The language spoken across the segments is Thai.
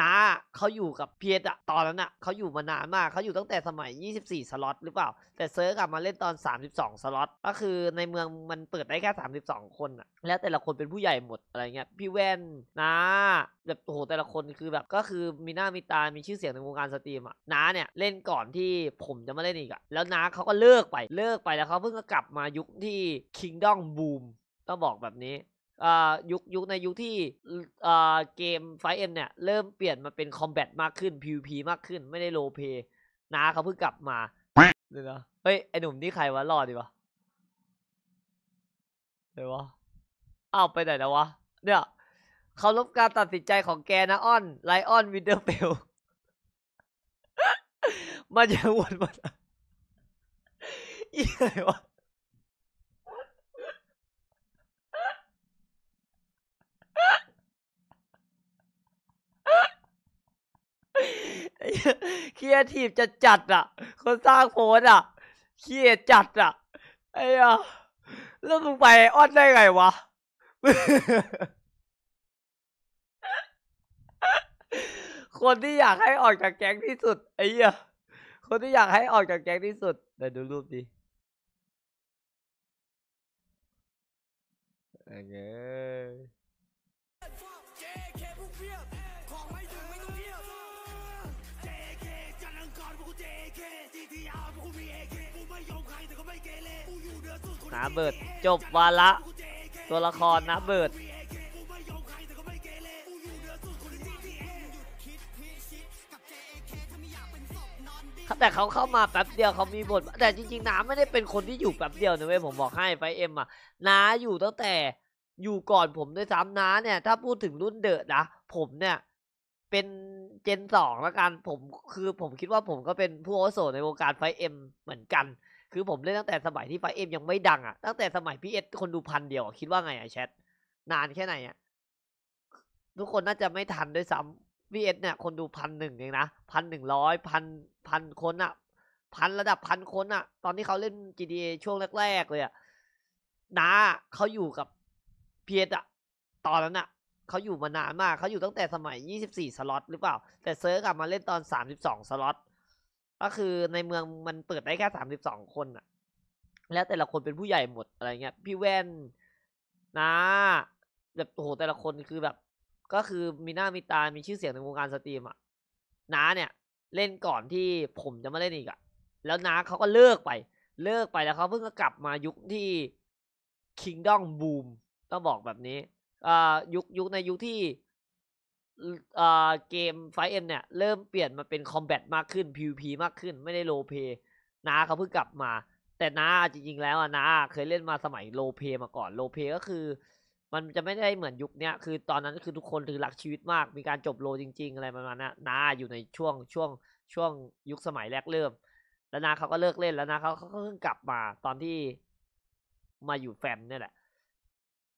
น้าเขาอยู่กับเพียรอะตอนนั้นอะเขาอยู่มานานมาก เขาอยู่ตั้งแต่สมัย 24 สล็อตหรือเปล่า แต่เซิร์กลับมาเล่นตอน 32 สล็อตก็คือในเมืองมันเปิดได้แค่ 32 คนอะแล้วแต่ละคนเป็นผู้ใหญ่หมดอะไรเงี้ย พี่แว่นน้าแบบโอ้โห แต่ละคนคือแบบ ก็คือมีหน้ามีตา มีชื่อเสียงในวงการสตรีมอะน้าเนี่ย เล่นก่อนที่ผมจะมาเล่นอีกอะแล้วน้าเขาก็เลิกไปเลิกไปแล้วเขาเพิ่งก็กลับมายุคที่คิงด้องบูมต้องบอกแบบนี้ยุคยุคในยุคที่เกมไฟเอ็มเนี่ย เริ่มเปลี่ยนมาเป็นคอมแบทมากขึ้น PVP มากขึ้นไม่ได้โลเปนาเขาเพิ่งกลับมาเลียนะเฮ้ยไอหนุ่ม นี่ใครวะรอดดีวะเดี๋ยววะอ้าวไปไหนแล้ววะเนี่ยเขาลบการตัดสินใจของแกนะออนไลออนวินเดอร์เฟลมาจะวนมาอีอะไรวะเครียทีฟจะจัดอ่ะ คนสร้างโพสอ่ะ เครียจัดอ่ะ ไอ้อะแล้วมึงไปอ้อนได้ไงวะ คนที่อยากให้ออกจากแก๊งที่สุดไอ้เาียคนที่อยากให้ออกจากแก๊งที่สุดเดี๋ยวดูรูปดิเอ้ยะเบิดจบวาระตัวละครนะ เบิรดแต่เขาเข้ามาแป๊บเดียวเขามีบท แต่จริงๆน้าไม่ได้เป็นคนที่อยู่แป๊บเดียวนะเว้ยผมบอกให้ไฟเอ็มอ่ะน้าอยู่ตั้งแต่อยู่ก่อนผมด้วยซ้ำน้าเนี่ยถ้าพูดถึงรุ่นเดอะนะผมเนี่ยเป็นเจนสองแล้วกันผมคือผมคิดว่าผมก็เป็นผู้อาวุโสในวงการไฟเอ็ม เหมือนกันคือผมเล่นตั้งแต่สมัยที่ไฟเอ็มยังไม่ดังอ่ะ ตั้งแต่สมัยพีเอสคนดูพันเดียวคิดว่าไงไอแชท นานแค่ไหนอ่ะ ทุกคนน่าจะไม่ทันด้วยซ้ำพีเอสเนี่ยคนดูพันหนึ่งเองนะพันหนึ่งร้อยพันพันคนอ่ะพันระดับพันคนอ่ะ ตอนที่เขาเล่น GTA ช่วงแรก ๆ เลยอ่ะนาเขาอยู่กับพีเอสอ่ะตอนนั้นอ่ะเขาอยู่มานานมาก เขาอยู่ตั้งแต่สมัย 24สล็อต หรือเปล่า แต่เซิร์กลับมาเล่นตอน 32สล็อตก็คือในเมืองมันเปิดได้แค่สามสิบสองคนอะแล้วแต่ละคนเป็นผู้ใหญ่หมดอะไรเงี้ย พี่แว่นนะแบบโอ้โห แต่ละคนคือแบบ ก็คือมีหน้ามีตา มีชื่อเสียงในวงการสตรีมอะ น้าเนี่ย เล่นก่อนที่ผมจะมาเล่นอีกอะแล้วน้าเขาก็เลิกไป เลิกไปแล้วเขาเพิ่งก็กลับมายุคที่คิงดองบูมต้องบอกแบบนี้อ่ายุคยุคในยุคที่เกมไฟเอ็มเนี่ย เริ่มเปลี่ยนมาเป็นคอมแบทมากขึ้น PVP มากขึ้น ไม่ได้โลเปนาเขาเพิ่งกลับมา แต่นาจริง ๆ แล้วอะนาเคยเล่นมาสมัยโลเปมาก่อนโลเปก็คือ มันจะไม่ได้เหมือนยุคนี้คือตอนนั้นคือทุกคนถือรักชีวิตมาก มีการจบโลจริง ๆ อะไรประมาณนั้นนาอยู่ในช่วงช่วงช่วงยุคสมัยแรกเริ่ม แล้วนาเขาก็เลิกเล่นแล้วนาเขาเขาเพิ่งกลับมา ตอนที่มาอยู่แฟมเนี่ยแหละ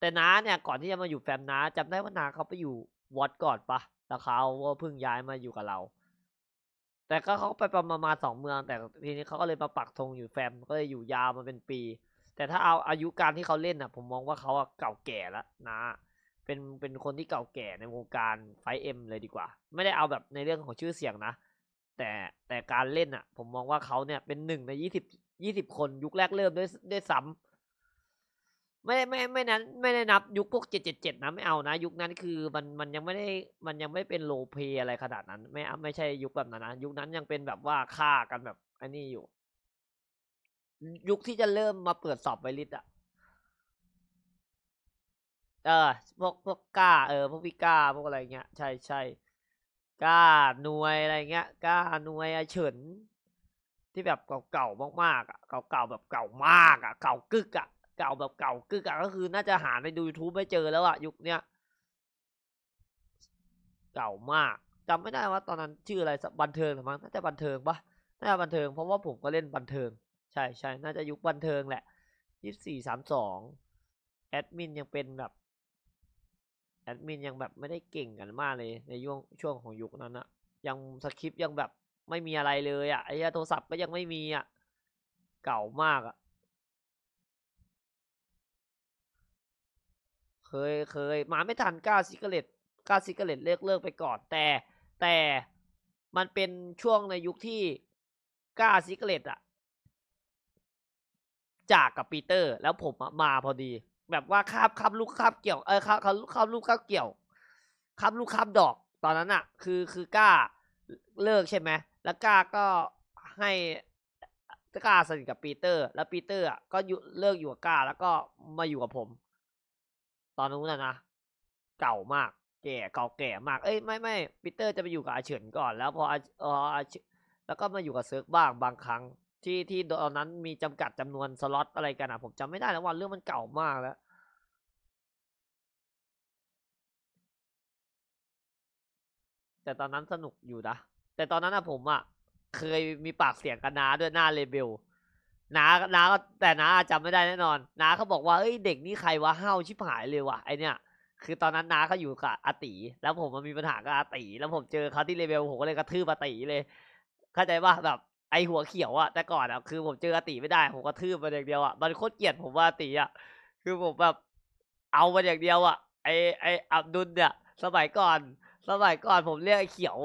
แต่นาเนี่ยก่อนที่จะมาอยู่แฟมนาจำได้ว่านาเขาไปอยู่วอตก่อนปะแล้วเขาก็เพิ่งย้ายมาอยู่กับเรา แต่ก็เขาไปประมาณสองเมือง แต่ทีนี้เขาก็เลยมาปักธงอยู่แฟม ก็เลยอยู่ยาวมาเป็นปี แต่ถ้าเอาอายุการที่เขาเล่นน่ะ ผมมองว่าเขาเก่าแก่แล้วนะ เป็นเป็นคนที่เก่าแก่ในวงการไฟเอ็มเลยดีกว่า ไม่ได้เอาแบบในเรื่องของชื่อเสียงนะ แต่แต่การเล่นน่ะ ผมมองว่าเขาเนี่ย เป็นหนึ่งในยี่สิบยี่สิบคนยุคแรกเริ่มด้วยด้วยซ้ำไม่ได้ไม่ไม่ นั้น ไม่ได้นับยุคพวกเจ็ดเจ็ดเจ็ดนะ ไม่เอานะ ยุคนั้นคือมันมันยังไม่ได้ มันยังไม่เป็นโลเปอะไรขนาดนั้นไม่ไม่ใช่ยุคแบบนั้นนะ ยุคนั้นยังเป็นแบบว่าฆ่ากันแบบ อันนี้อยู่ ยุคที่จะเริ่มมาเปิดสอบไวริสอะเออพวกพวกกล้า เออพวกพี่กล้าพวกอะไรเงี้ยใช่ใช่กล้าหน่วยอะไรเงี้ยกล้าหน่วยเฉินที่แบบเก่าๆมากๆอ่ะเก่าๆแบบเก่ามากอ่ะ เก่ากึกอ่ะเก่าแบบเก่ากึกอก็คือ น่าจะหาในดู YouTube ไม่เจอแล้วอะยุคเนี้ย เก่ามากจำไม่ได้ว่า ตอนนั้น ชื่ออะไรบันเทิงหรือมั้งน่าจะบันเทิงปะน่าจะบันเทิงเพราะว่าผมก็เล่นบันเทิง ใช่ใช่น่าจะยุคบันเทิงแหละยี่สี่สามสองแอดมินยังเป็นแบบแอดมินยังแบบไม่ได้เก่งกันมากเลยในยุ่งช่วงของยุคนั้นอะยังสคริปต์ยังแบบไม่มีอะไรเลยอะไอ้โทรศัพท์ก็ยังไม่มีอะเก่ามากอะเคยเคย มาไม่ทันก้าซิกเลตก้าซิกเลตเลิกเลิกไปก่อน แต่ แต่มันเป็นช่วงในยุคที่ก้าซิกเลตอะจากกับปีเตอร์แล้วผมมาพอดี แบบว่าคาบคาบลูกคาบเกี่ยวเออคาบคาบคาบลูกคาบเกี่ยวคาบลูกคาบดอกตอนนั้นอะคือคือ ก้าเลิกใช่ไหมแล้วก้าก็ให้ก้าสนิทกับปีเตอร์ แล้วปีเตอร์ก็เลิกอยู่กับก้า แล้วก็มาอยู่กับผมตอนนู้นนะนะเก่ามาก แก่เก่าแก่มากเอ้ยไม่ไม่ปีเตอร์จะไปอยู่กับอาเฉินก่อนแล้วพออาเออาแล้วก็มาอยู่กับเซิร์กบ้างบางครั้ง ที่ที่ตอนนั้นมีจำกัดจำนวนสล็อตอะไรกันอ่ะ ผมจำไม่ได้แล้วว่าเรื่องมันเก่ามากแล้ว แต่ตอนนั้นสนุกอยู่นะแต่ตอนนั้นอะผมอะเคยมีปากเสียงกันนาด้วยหน้าเลเบลน้าน้าก็แต่น้าจำไม่ได้แน่นอนน้าเขาบอกว่าเอ้ยเด็กนี่ใครวะเฮาชิบหายเลยวะไอเนี้ยคือตอนนั้นน้าเขาอยู่กับอาตี แล้วผมมันมีปัญหากับอาตี แล้วผมเจอเขาที่เลเวลผมก็เลยกระทืบอาตีเลย เข้าใจว่าแบบ ไอหัวเขียวอะแต่ก่อนอะคือผมเจออาตีไม่ได้ผมกระทืบมาอย่างเดียวอะมันโคตรเกลียดผมว่าอาตีอะคือผมแบบเอามันอย่างเดียวอะไอไออับดุลเนี่ยสมัยก่อนสมัยก่อนผมเรียกไอเขียว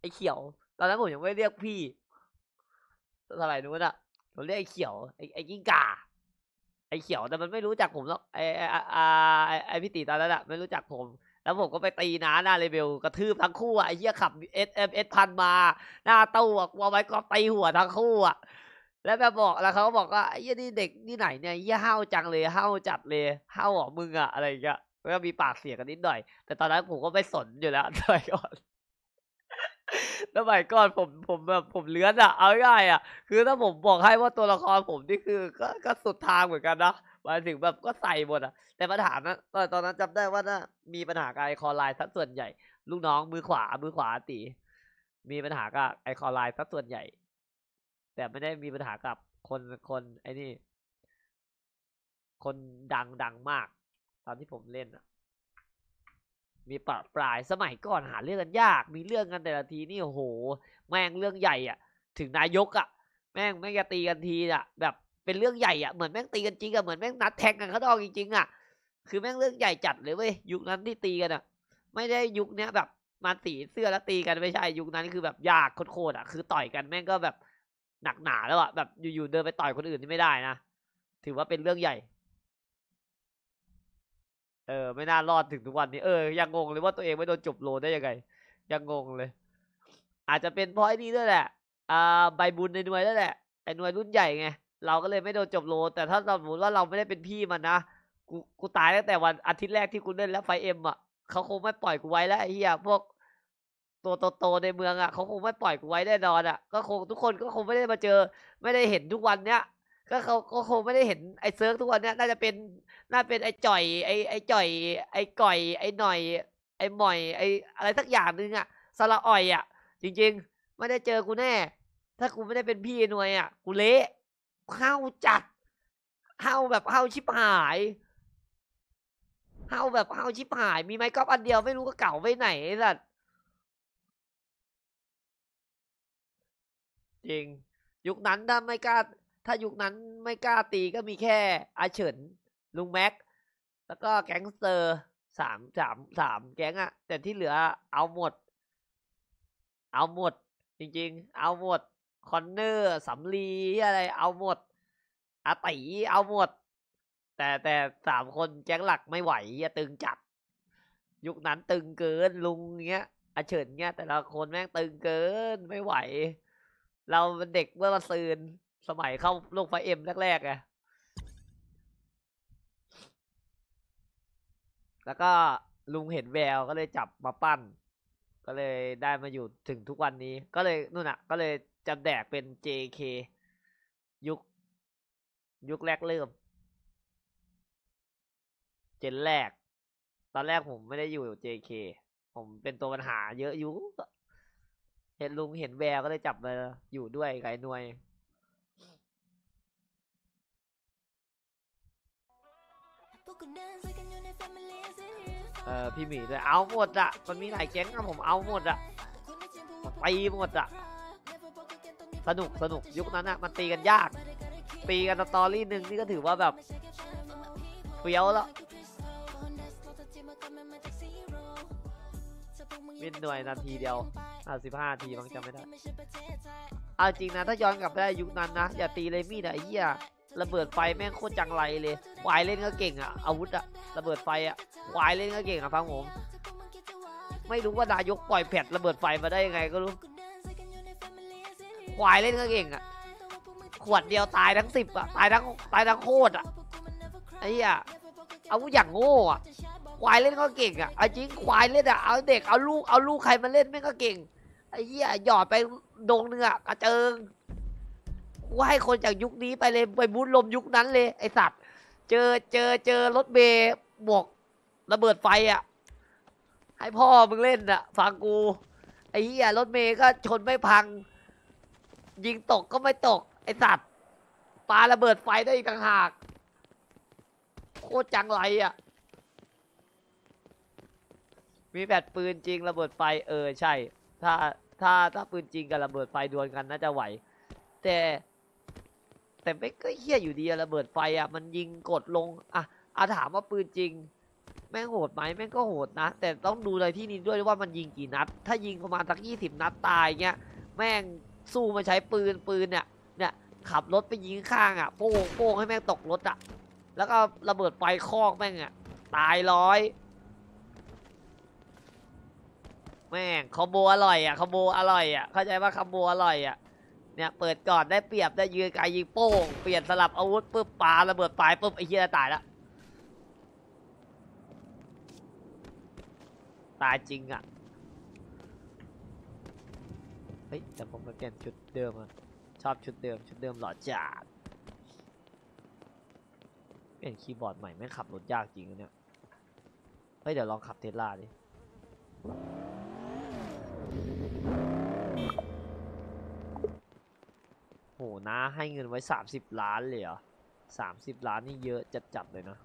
ไอเขียว ตอนนั้นผมยังไม่เรียกพี่สมัยนู้นอะผมเรียกไอ้เขียวไอ้ไอ้กิ้งก่าไอ้เขียวแต่มันไม่รู้จักผมหรอกไอ้ไอ้่าไอ้ไอ้พี่ตีตอนนั้นอะไม่รู้จักผม แล้วผมก็ไปตีน้าหน้าเลเบลกระทืบทั้งคู่อะไอ้เหี้ยขับเอสเอฟเอสพันมา หน้าตู้อะวอาไว้ก็ตีหัวทั้งคู่อะแล้วแบบบอกแล้วเขาก็บอกว่าไอ้เหี้ยนี่เด็กนี่ไหนเนี่ยเหี้ยห้าวจังเลยห้าวจัดเลยห้าวหรอมึงอะอะไรเงี้ยก็มีปากเสียกันนิดหน่อย แต่ตอนนั้นผมก็ไม่สนอยู่แล้วสมัยก่อนสมัยก่อนผมผมแบบ ผมเลื้อนอ่ะเอาง่ายอ่ะ คือถ้าผมบอกให้ว่าตัวละครผมนี่คือก็ก็สุดทางเหมือนกันนะมาถึงแบบก็ใส่หมดอ่ะ แต่ปัญหานะตอนตอนนั้นจำได้ว่านะมีปัญหากับไอคอไลน์ซะส่วนใหญ่ ลูกน้อง มือขวา มือขวาตีมีปัญหากับไอคอไลน์ซะส่วนใหญ่ แต่ไม่ได้มีปัญหากับคนคนไอ้นี่คนดังดังมากตอนที่ผมเล่นอ่ะมีปะปลายสมัยก่อนหาเรื่องกันยาก มีเรื่องกันแต่ละทีนี่โหแม่งเรื่องใหญ่อ่ะ ถึงนายกอ่ะแม่งแม่งจะตีกันทีอ่ะแบบเป็นเรื่องใหญ่อ่ะเหมือนแม่งตีกันจริงอ่ะเหมือนแม่งนัดแทงกันข้าดอกจริง ๆอ่ะคือแม่งเรื่องใหญ่จัดเลยเว้ยยุคนั้นที่ตีกันอ่ะไม่ได้ยุคเนี้ยแบบ มาตีเสื้อแล้วตีกันไม่ใช่ยุคนั้นคือแบบยากโคตรอ่ะคือต่อยกันแม่งก็แบบหนักหนาแล้วอ่ะแบบอยู่ๆเดินไปต่อยคนอื่นที่ไม่ได้นะถือว่าเป็นเรื่องใหญ่เออ ไม่น่ารอดถึงทุกวันนี้เออยังงงเลยว่าตัวเองไม่โดนจบโลได้ยังไงยังงงเลย อาจจะเป็นเพราะไอ้นี่ด้วยแหละ อ่าใบบุญในหน่วยด้วยแหละไอ้หน่วยรุ่นใหญ่ไงเราก็เลยไม่โดนจบโลแต่ถ้าสมมติว่าเราไม่ได้เป็นพี่มันนะกูกูตายตั้งแต่วันอาทิตย์แรกที่กูเล่นแล้วไฟเอ็มอ่ะเขาคงไม่ปล่อยกูไว้แล้วไอ้เหี้ยพวกตัวโตๆในเมืองอ่ะเขาคงไม่ปล่อยกูไว้แน่นอนอ่ะก็คงทุกคนก็คงไม่ได้มาเจอ ไม่ได้เห็นทุกวันเนี้ยก็เขาก็คงไม่ได้เห็น ไอ้เซิร์กทุกวันนี้น่าจะเป็นน่าเป็น ไอ้จ่อยไอ้ ไอ้จ่อย ไอ้ ก่อยไอ้หน่อย ไอ้หมอยไอ้อะไรสักอย่างนึงอ่ะสละอ่อยอ่ะ จริงๆ ไม่ได้เจอกูแน่ ถ้ากูไม่ได้เป็นพี่หน่วยอ่ะกูเละเข้าจัดเข้าแบบเข้าชิบหายเข้าแบบเข้าชิบหาย มีไม้ก๊อฟอันเดียวไม่รู้ก็เก่าไปไหนสัตว์จริง ยุคนั้นถ้าไม่กล้าถ้ายุคนั้นไม่กล้าตีก็มีแค่ อาเฉิน ลุงแม็ก แล้วก็แก๊งสเตอร์สามสามสามแก๊งอะแต่ที่เหลือเอาหมด เอาหมดจริงๆ เอาหมดคอนเนอร์สำลีอะไร เอาหมดอาตีเอาหมด แต่แต่สามคนแก๊งหลักไม่ไหวอะตึงจัด ยุคนั้นตึงเกินลุงเงี้ยอาเฉินเงี้ยแต่ละคนแม่งตึงเกินไม่ไหว เราเป็นเด็กเมื่อันซืนสมัยเข้าโลกไฟเอ็มแรกๆไงแล้วก็ลุงเห็นแวว ก็เลยจับมาปั้น ก็เลยได้มาอยู่ถึงทุกวันนี้ ก็เลยนู่นอ่ะก็เลยจำแดกเป็น JK ยุค ยุคแรกเริ่ม เจนแรก ตอนแรกผมไม่ได้อยู่ JK ผมเป็นตัวปัญหา เยอะอยู่ เห็นลุงเห็นแวว ก็เลยจับมาอยู่ด้วยไก่นวยเออพี่หมีเลยเอาหมดอะมันมีหลายแก๊งอะผมเอาหมดอะตีหมดอะสนุกสนุกยุคนั้นอะมันตีกันยาก ตีกันตอรี่หนึ่งนี่ก็ถือว่าแบบเฟี้ยวแล้ววินหน่วยนาทีเดียวอาสิบห้าทีมังจำไม่ได้เอาจริงนะ ถ้าย้อนกลับไปได้ยุคนั้นนะ อย่าตีเลยมีดไอ้เหี้ยระเบิดไฟแม่งโคตรจังไรเลย ควายเล่นก็เก่งอะอาวุธอะระเบิดไฟอะควายเล่นก็เก่งอะฟังผมไม่รู้ว่านายกปล่อยแผดระเบิดไฟมาได้ยังไงก็รู้ควายเล่นก็เก่งอะขวดเดียวตายทั้งสิบอะตายทั้งตายทั้งโคตรอะไอ้ยหีอาวุธอย่างโง่อะควายเล่นก็เก่งอะไอ้จริงควายเล่นอะเอาเด็กเอาลูกเอาลูกใครมาเล่นแม่งก็เก่งไอ้เหี้ยหยอดไปดงเนื้อกระเจิงกูให้คนจากยุคนี้ไปเลยไปบูทลมยุคนั้นเลยไอสัตว์เจอเจอเจอรถเบย์บวก ระเบิดไฟอ่ะ ให้พ่อมึงเล่นอ่ะฟังกู ไอ้เหี้ยรถเมย์ก็ชนไม่พัง ยิงตกก็ไม่ตก ไอสัตว์ปาระเบิดไฟได้อีกต่างหากโคตรจังไรอ่ะมีแบตปืนจริงระเบิดไฟเออใช่ ถ้าถ้าถ้าปืนจริงกับระเบิดไฟดวลกัน น่าจะไหว แต่แต่แม่งก็เฮี้ยอยู่ดีระเบิดไฟอ่ะมันยิงกดลงอ่ะอาถามว่าปืนจริง แม่งโหดไหมแม่งก็โหดนะแต่ต้องดูในที่นี้ด้วยว่ามันยิงกี่นัด ถ้ายิงประมาณสักยี่สิบนัดตายเงี้ยแม่งสู้มาใช้ปืนปืนเนี่ยเนี่ย ขับรถไปยิงข้างอ่ะโป้งโป้งให้แม่งตกรถอ่ะแล้วก็ระเบิดไฟคอกแม่งอ่ะตายร้อย แม่งคอมโบอร่อยอ่ะคอมโบอร่อยอ่ะเข้าใจว่าคอมโบอร่อยอ่ะเนี่ยเปิดก่อนได้เปรียบ ได้ยืนไกลยิงโป้งเปลี่ยนสลับอาวุธปุ๊บปาระเบิดปลายปุ๊บไอ้เหี้ยตายละตายจริงอ่ะ เฮ้ยแต่ผมก็เปลี่ยนชุดเดิมอ่ะชอบชุดเดิม ชุดเดิมหล่อจัดเปลี่ยนคีย์บอร์ดใหม่ไม่ขับรถยากจริงเนี่ยเฮ้ย เดี๋ยวลองขับเทสลาดิโหน้าให้เงินไว้ 30 ล้านเลยเหรอสามสิบล้านนี่เยอะ จัดจัดเลยนะ